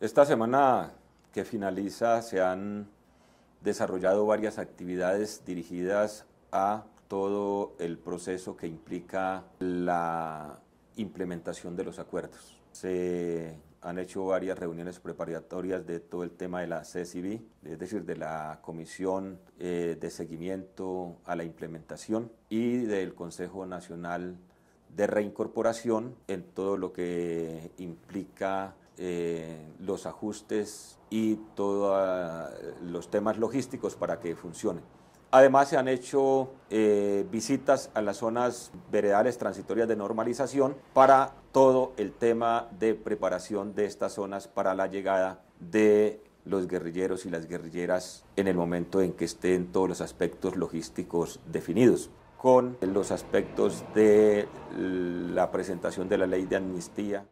Esta semana que finaliza se han desarrollado varias actividades dirigidas a todo el proceso que implica la implementación de los acuerdos. Se han hecho varias reuniones preparatorias de todo el tema de la CCB, es decir, de la Comisión eh, de Seguimiento a la Implementación y del Consejo Nacional de Reincorporación en todo lo que implica eh, los ajustes y todos ah, los temas logísticos para que funcione. Además, se han hecho eh, visitas a las zonas veredales transitorias de normalización para todo el tema de preparación de estas zonas para la llegada de los guerrilleros y las guerrilleras en el momento en que estén todos los aspectos logísticos definidos con los aspectos de la presentación de la ley de amnistía.